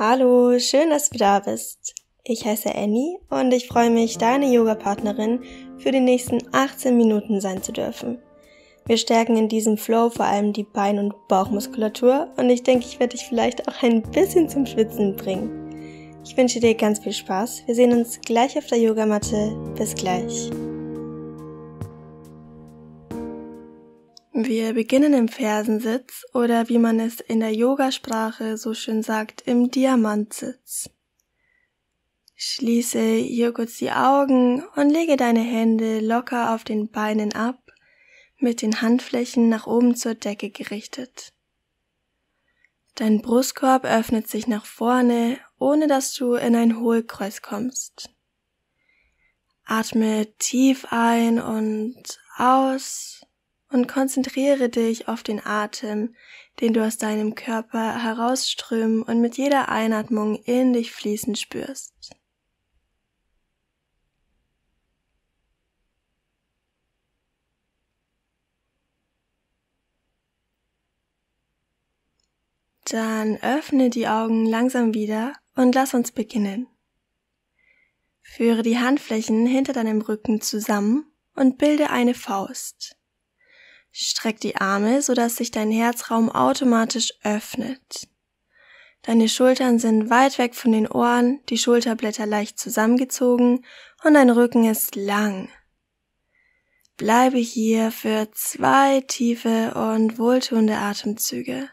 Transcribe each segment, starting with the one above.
Hallo, schön, dass du da bist. Ich heiße Annie und ich freue mich, deine Yoga-Partnerin für die nächsten 18 Minuten sein zu dürfen. Wir stärken in diesem Flow vor allem die Bein- und Bauchmuskulatur und ich denke, ich werde dich vielleicht auch ein bisschen zum Schwitzen bringen. Ich wünsche dir ganz viel Spaß. Wir sehen uns gleich auf der Yogamatte. Bis gleich. Wir beginnen im Fersensitz oder wie man es in der Yogasprache so schön sagt, im Diamantsitz. Schließe hier kurz die Augen und lege deine Hände locker auf den Beinen ab, mit den Handflächen nach oben zur Decke gerichtet. Dein Brustkorb öffnet sich nach vorne, ohne dass du in ein Hohlkreuz kommst. Atme tief ein und aus und konzentriere dich auf den Atem, den du aus deinem Körper herausströmen und mit jeder Einatmung in dich fließen spürst. Dann öffne die Augen langsam wieder und lass uns beginnen. Führe die Handflächen hinter deinem Rücken zusammen und bilde eine Faust. Streck die Arme, sodass sich dein Herzraum automatisch öffnet. Deine Schultern sind weit weg von den Ohren, die Schulterblätter leicht zusammengezogen und dein Rücken ist lang. Bleibe hier für zwei tiefe und wohltuende Atemzüge.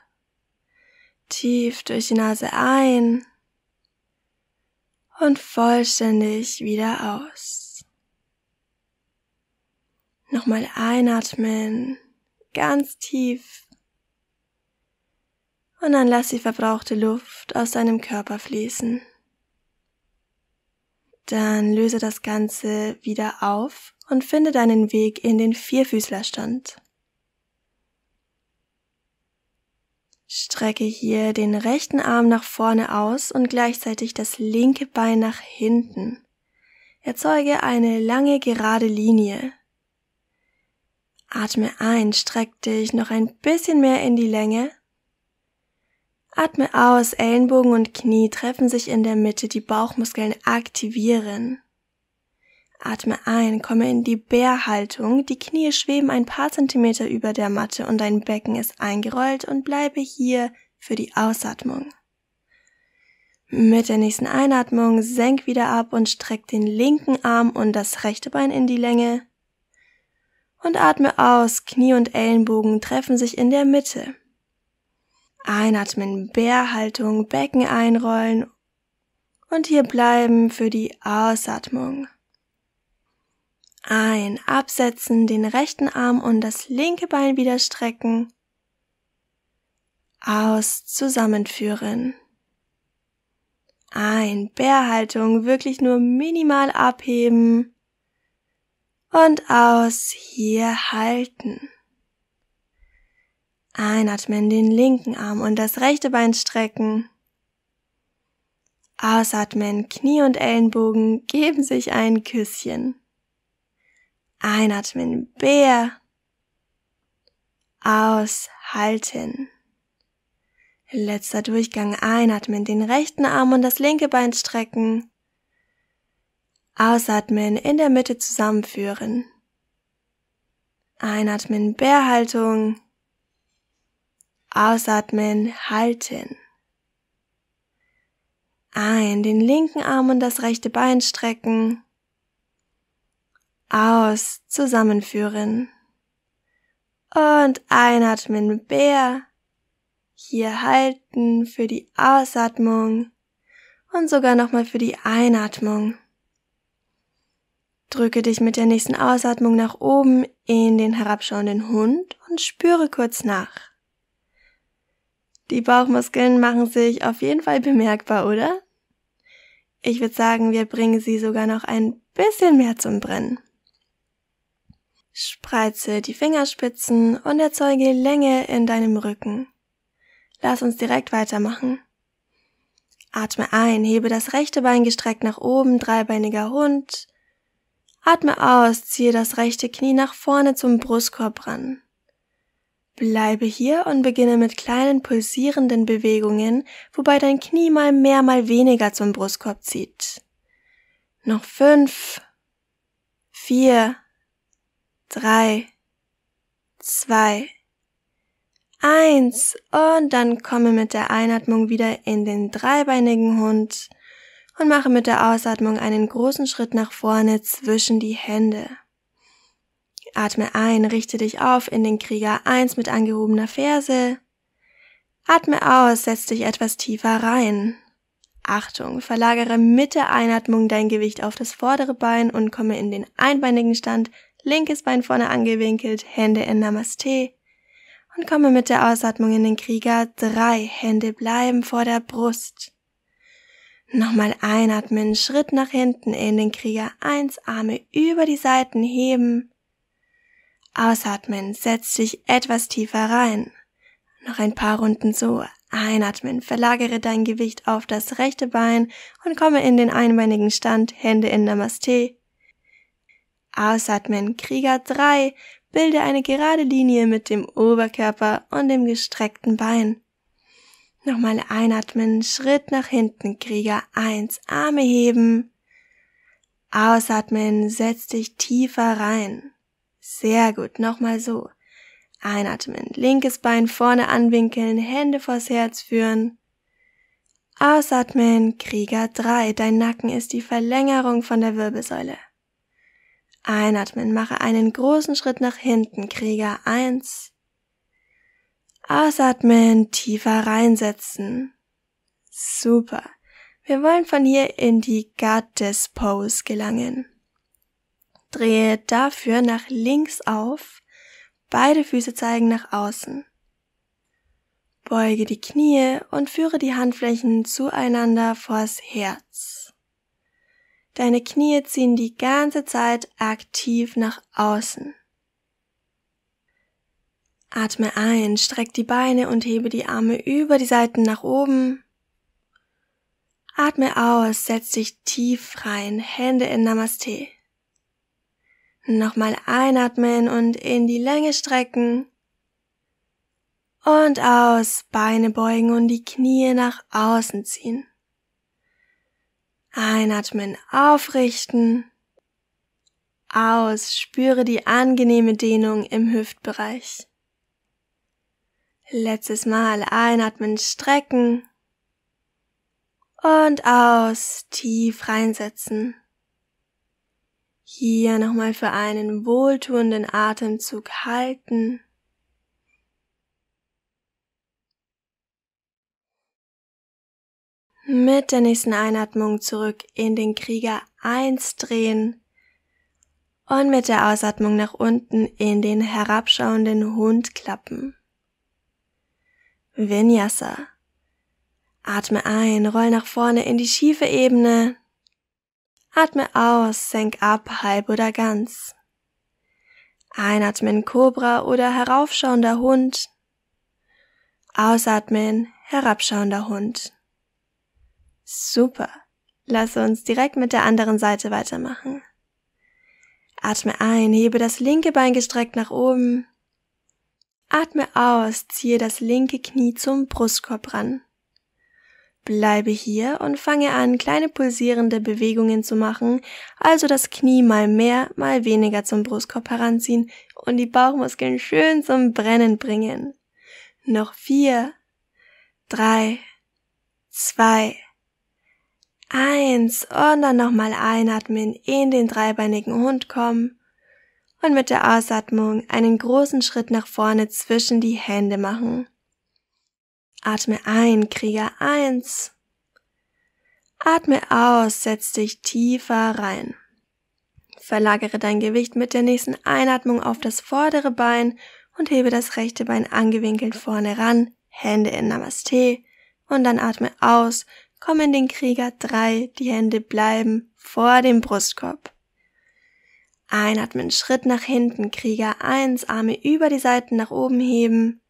Tief durch die Nase ein und vollständig wieder aus. Nochmal einatmen ganz tief. Und dann lass die verbrauchte Luft aus deinem Körper fließen. Dann löse das Ganze wieder auf und finde deinen Weg in den Vierfüßlerstand. Strecke hier den rechten Arm nach vorne aus und gleichzeitig das linke Bein nach hinten. Erzeuge eine lange gerade Linie, Atme ein, streck dich noch ein bisschen mehr in die Länge. Atme aus, Ellenbogen und Knie treffen sich in der Mitte, die Bauchmuskeln aktivieren. Atme ein, komme in die Bärhaltung, die Knie schweben ein paar Zentimeter über der Matte und dein Becken ist eingerollt und bleibe hier für die Ausatmung. Mit der nächsten Einatmung senk wieder ab und streck den linken Arm und das rechte Bein in die Länge und atme aus. Knie und Ellenbogen treffen sich in der Mitte. Einatmen, Bärhaltung, Becken einrollen und hier bleiben für die Ausatmung. Ein, absetzen, den rechten Arm und das linke Bein wieder strecken. Aus, zusammenführen. Ein, Bärhaltung, wirklich nur minimal abheben und aus hier halten. Einatmen, den linken Arm und das rechte Bein strecken. Ausatmen, Knie und Ellenbogen geben sich ein Küsschen. Einatmen, Bär. Aushalten. Letzter Durchgang, einatmen, den rechten Arm und das linke Bein strecken. Ausatmen in der Mitte zusammenführen. Einatmen Bärhaltung. Ausatmen halten. Ein, den linken Arm und das rechte Bein strecken. Aus, zusammenführen. Und einatmen Bär. Hier halten für die Ausatmung und sogar nochmal für die Einatmung. Drücke dich mit der nächsten Ausatmung nach oben in den herabschauenden Hund und spüre kurz nach. Die Bauchmuskeln machen sich auf jeden Fall bemerkbar, oder? Ich würde sagen, wir bringen sie sogar noch ein bisschen mehr zum Brennen. Spreize die Fingerspitzen und erzeuge Länge in deinem Rücken. Lass uns direkt weitermachen. Atme ein, hebe das rechte Bein gestreckt nach oben, dreibeiniger Hund, Atme aus, ziehe das rechte Knie nach vorne zum Brustkorb ran. Bleibe hier und beginne mit kleinen pulsierenden Bewegungen, wobei dein Knie mal mehr, mal weniger zum Brustkorb zieht. Noch fünf, vier, drei, zwei, eins und dann komme mit der Einatmung wieder in den dreibeinigen Hund und mache mit der Ausatmung einen großen Schritt nach vorne zwischen die Hände. Atme ein, richte dich auf in den Krieger 1 mit angehobener Ferse. Atme aus, setz dich etwas tiefer rein. Achtung, verlagere mit der Einatmung dein Gewicht auf das vordere Bein und komme in den einbeinigen Stand, linkes Bein vorne angewinkelt, Hände in Namaste. Und komme mit der Ausatmung in den Krieger 3, Hände bleiben vor der Brust. Nochmal einatmen, Schritt nach hinten in den Krieger 1, Arme über die Seiten heben. Ausatmen, setz dich etwas tiefer rein. Noch ein paar Runden so. Einatmen, verlagere dein Gewicht auf das rechte Bein und komme in den einbeinigen Stand, Hände in Namaste. Ausatmen, Krieger 3, bilde eine gerade Linie mit dem Oberkörper und dem gestreckten Bein. Nochmal einatmen, Schritt nach hinten, Krieger 1, Arme heben. Ausatmen, setz dich tiefer rein. Sehr gut, nochmal so. Einatmen, linkes Bein vorne anwinkeln, Hände vors Herz führen. Ausatmen, Krieger 3, dein Nacken ist die Verlängerung von der Wirbelsäule. Einatmen, mache einen großen Schritt nach hinten, Krieger 1. Ausatmen, tiefer reinsetzen. Super. Wir wollen von hier in die Goddess Pose gelangen. Drehe dafür nach links auf, beide Füße zeigen nach außen. Beuge die Knie und führe die Handflächen zueinander vors Herz. Deine Knie ziehen die ganze Zeit aktiv nach außen. Atme ein, streck die Beine und hebe die Arme über die Seiten nach oben. Atme aus, setz dich tief rein, Hände in Namaste. Nochmal einatmen und in die Länge strecken. Und aus, Beine beugen und die Knie nach außen ziehen. Einatmen, aufrichten. Aus, spüre die angenehme Dehnung im Hüftbereich. Letztes Mal einatmen, strecken und aus, tief reinsetzen. Hier nochmal für einen wohltuenden Atemzug halten. Mit der nächsten Einatmung zurück in den Krieger 1 drehen und mit der Ausatmung nach unten in den herabschauenden Hund klappen. Vinyasa. Atme ein, roll nach vorne in die schiefe Ebene. Atme aus, senk ab, halb oder ganz. Einatmen Cobra oder heraufschauender Hund. Ausatmen herabschauender Hund. Super. Lass uns direkt mit der anderen Seite weitermachen. Atme ein, hebe das linke Bein gestreckt nach oben. Atme aus, ziehe das linke Knie zum Brustkorb ran. Bleibe hier und fange an, kleine pulsierende Bewegungen zu machen, also das Knie mal mehr, mal weniger zum Brustkorb heranziehen und die Bauchmuskeln schön zum Brennen bringen. Noch vier, drei, zwei, eins und dann nochmal einatmen, in den dreibeinigen Hund kommen und mit der Ausatmung einen großen Schritt nach vorne zwischen die Hände machen. Atme ein, Krieger eins. Atme aus, setz dich tiefer rein. Verlagere dein Gewicht mit der nächsten Einatmung auf das vordere Bein und hebe das rechte Bein angewinkelt vorne ran, Hände in Namaste und dann atme aus, komm in den Krieger drei. die Hände bleiben vor dem Brustkorb. Einatmen, Schritt nach hinten, Krieger 1, Arme über die Seiten nach oben heben.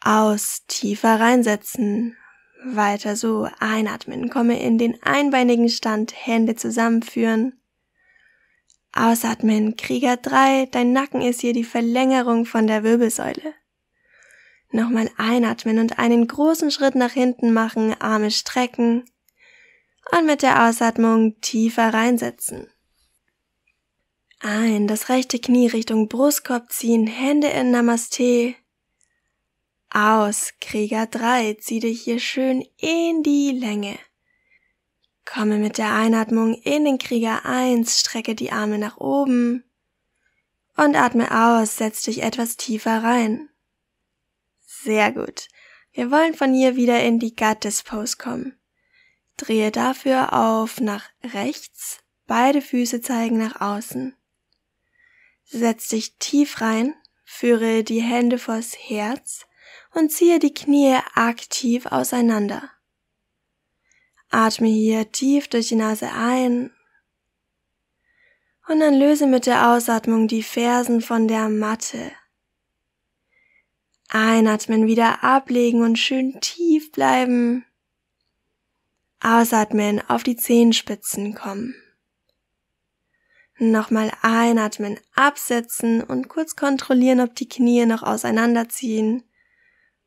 Aus, tiefer reinsetzen. Weiter so, einatmen, komme in den einbeinigen Stand, Hände zusammenführen. Ausatmen, Krieger 3, dein Nacken ist hier die Verlängerung von der Wirbelsäule. Nochmal einatmen und einen großen Schritt nach hinten machen, Arme strecken. Und mit der Ausatmung tiefer reinsetzen. Ein, das rechte Knie Richtung Brustkorb ziehen, Hände in Namaste. Aus, Krieger 3, zieh dich hier schön in die Länge. Komme mit der Einatmung in den Krieger 1, strecke die Arme nach oben und atme aus, setz dich etwas tiefer rein. Sehr gut. Wir wollen von hier wieder in die Gattes Pose kommen. Drehe dafür auf nach rechts, beide Füße zeigen nach außen. Setz dich tief rein, führe die Hände vors Herz und ziehe die Knie aktiv auseinander. Atme hier tief durch die Nase ein und dann löse mit der Ausatmung die Fersen von der Matte. Einatmen, wieder ablegen und schön tief bleiben. Ausatmen, auf die Zehenspitzen kommen. Nochmal einatmen, absetzen und kurz kontrollieren, ob die Knie noch auseinanderziehen.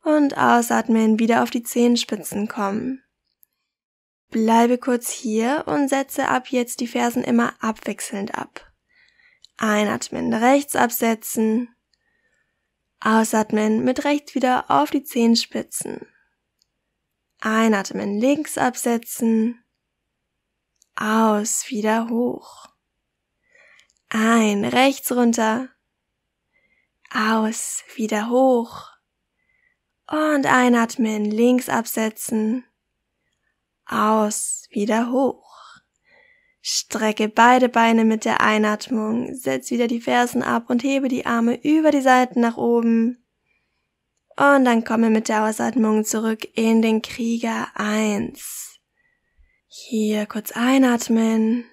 Und ausatmen, wieder auf die Zehenspitzen kommen. Bleibe kurz hier und setze ab jetzt die Fersen immer abwechselnd ab. Einatmen, rechts absetzen. Ausatmen, mit rechts wieder auf die Zehenspitzen. Einatmen, links absetzen. Aus, wieder hoch. Ein, rechts runter. Aus, wieder hoch. Und einatmen, links absetzen. Aus, wieder hoch. Strecke beide Beine mit der Einatmung, setz wieder die Fersen ab und hebe die Arme über die Seiten nach oben. Und dann komme mit der Ausatmung zurück in den Krieger 1. Hier kurz einatmen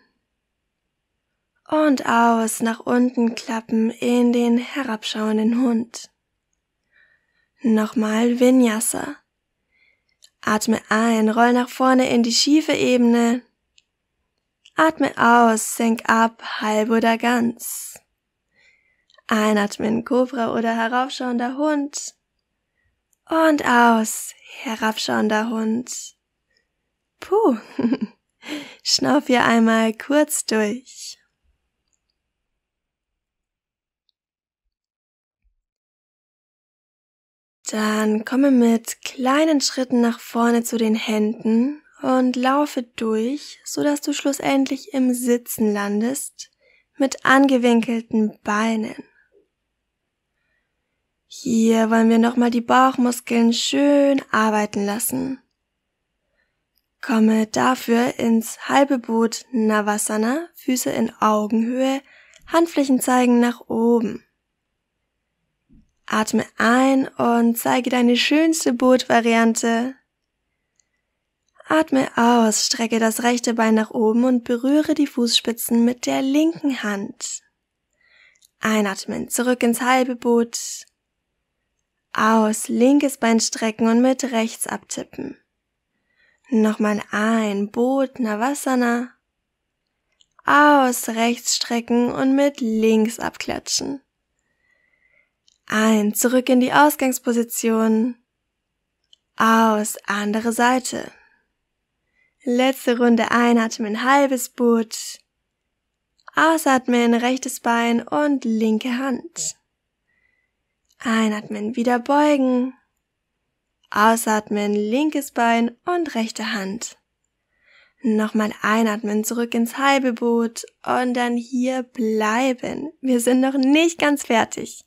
und aus nach unten klappen in den herabschauenden Hund. Nochmal Vinyasa. Atme ein, roll nach vorne in die schiefe Ebene. Atme aus, senk ab, halb oder ganz. Einatmen, Cobra oder heraufschauender Hund. Und aus, herabschauender Hund. Puh. Schnauf hier einmal kurz durch. Dann komme mit kleinen Schritten nach vorne zu den Händen und laufe durch, so dass du schlussendlich im Sitzen landest mit angewinkelten Beinen. Hier wollen wir nochmal die Bauchmuskeln schön arbeiten lassen. Komme dafür ins halbe Boot Navasana, Füße in Augenhöhe, Handflächen zeigen nach oben. Atme ein und zeige deine schönste Bootvariante. Atme aus, strecke das rechte Bein nach oben und berühre die Fußspitzen mit der linken Hand. Einatmen, zurück ins halbe Boot. Aus, linkes Bein strecken und mit rechts abtippen. Nochmal ein, Boot, Navasana. Aus, rechts strecken und mit links abklatschen. Ein, zurück in die Ausgangsposition. Aus, andere Seite. Letzte Runde einatmen, halbes Boot. Ausatmen, rechtes Bein und linke Hand. Einatmen, wieder beugen. Ausatmen, linkes Bein und rechte Hand. Nochmal einatmen, zurück ins halbe Boot und dann hier bleiben. Wir sind noch nicht ganz fertig.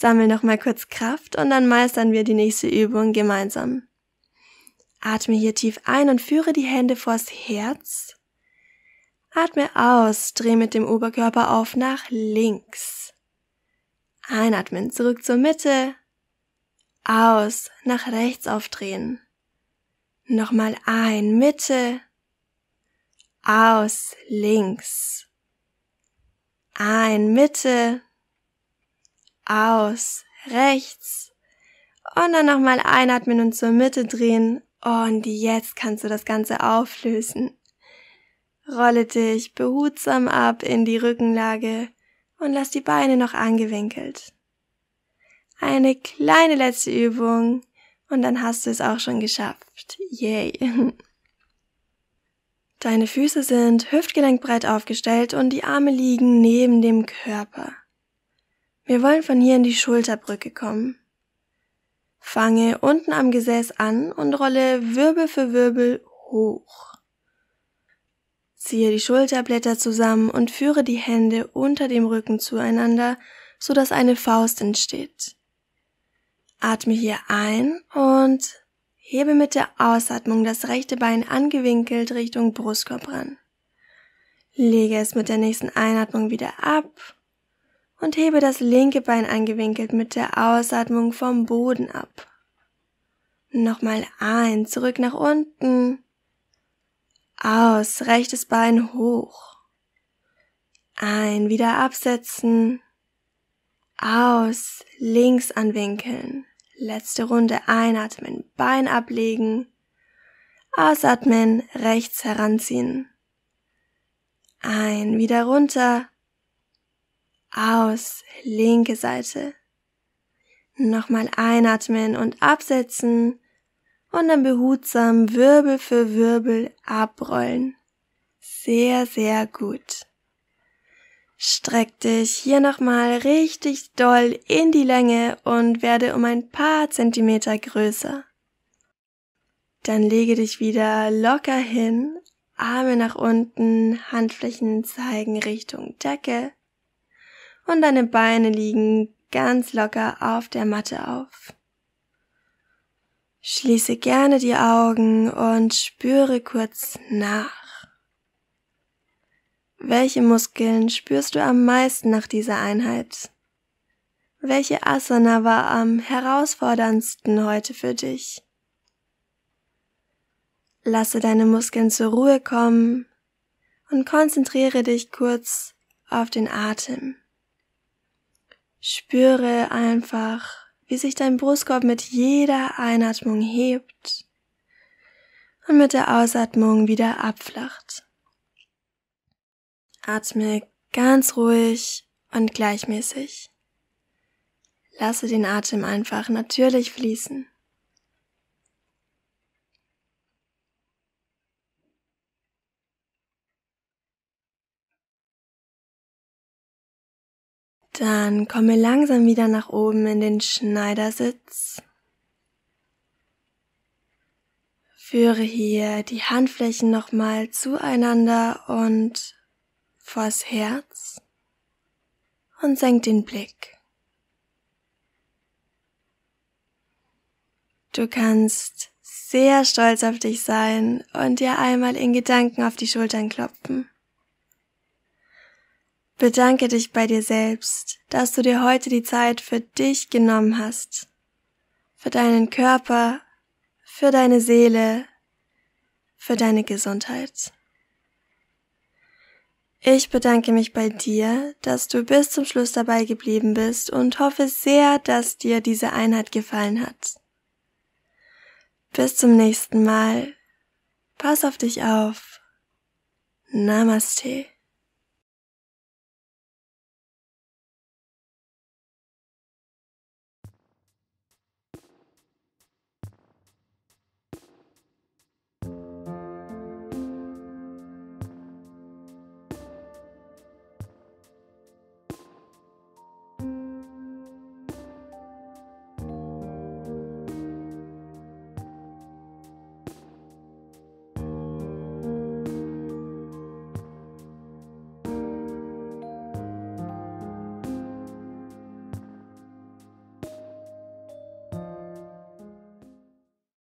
Sammel nochmal kurz Kraft und dann meistern wir die nächste Übung gemeinsam. Atme hier tief ein und führe die Hände vors Herz. Atme aus, dreh mit dem Oberkörper auf nach links. Einatmen, zurück zur Mitte. Aus, nach rechts aufdrehen. Nochmal ein, Mitte. Aus, links. Ein, Mitte aus, rechts. Und dann nochmal einatmen und zur Mitte drehen. Und jetzt kannst du das Ganze auflösen. Rolle dich behutsam ab in die Rückenlage und lass die Beine noch angewinkelt. Eine kleine letzte Übung und dann hast du es auch schon geschafft. Yay! Deine Füße sind hüftgelenkbreit aufgestellt und die Arme liegen neben dem Körper. Wir wollen von hier in die Schulterbrücke kommen. Fange unten am Gesäß an und rolle Wirbel für Wirbel hoch. Ziehe die Schulterblätter zusammen und führe die Hände unter dem Rücken zueinander, so dass eine Faust entsteht. Atme hier ein und hebe mit der Ausatmung das rechte Bein angewinkelt Richtung Brustkorb ran. Lege es mit der nächsten Einatmung wieder ab und hebe das linke Bein angewinkelt mit der Ausatmung vom Boden ab. Nochmal ein, zurück nach unten. Aus, rechtes Bein hoch. Ein, wieder absetzen. Aus, links anwinkeln. Letzte Runde einatmen, Bein ablegen. Ausatmen, rechts heranziehen. Ein, wieder runter aus, linke Seite. Nochmal einatmen und absetzen und dann behutsam Wirbel für Wirbel abrollen. Sehr, sehr gut. Streck dich hier nochmal richtig doll in die Länge und werde um ein paar Zentimeter größer. Dann lege dich wieder locker hin, Arme nach unten, Handflächen zeigen Richtung Decke und deine Beine liegen ganz locker auf der Matte auf. Schließe gerne die Augen und spüre kurz nach. Welche Muskeln spürst du am meisten nach dieser Einheit? Welche Asana war am herausforderndsten heute für dich? Lasse deine Muskeln zur Ruhe kommen und konzentriere dich kurz auf den Atem. Spüre einfach, wie sich dein Brustkorb mit jeder Einatmung hebt und mit der Ausatmung wieder abflacht. Atme ganz ruhig und gleichmäßig. Lasse den Atem einfach natürlich fließen. Dann komme langsam wieder nach oben in den Schneidersitz. Führe hier die Handflächen nochmal zueinander und vors Herz und senk den Blick. Du kannst sehr stolz auf dich sein und dir einmal in Gedanken auf die Schultern klopfen. Bedanke dich bei dir selbst, dass du dir heute die Zeit für dich genommen hast, für deinen Körper, für deine Seele, für deine Gesundheit. Ich bedanke mich bei dir, dass du bis zum Schluss dabei geblieben bist und hoffe sehr, dass dir diese Einheit gefallen hat. Bis zum nächsten Mal. Pass auf dich auf. Namaste.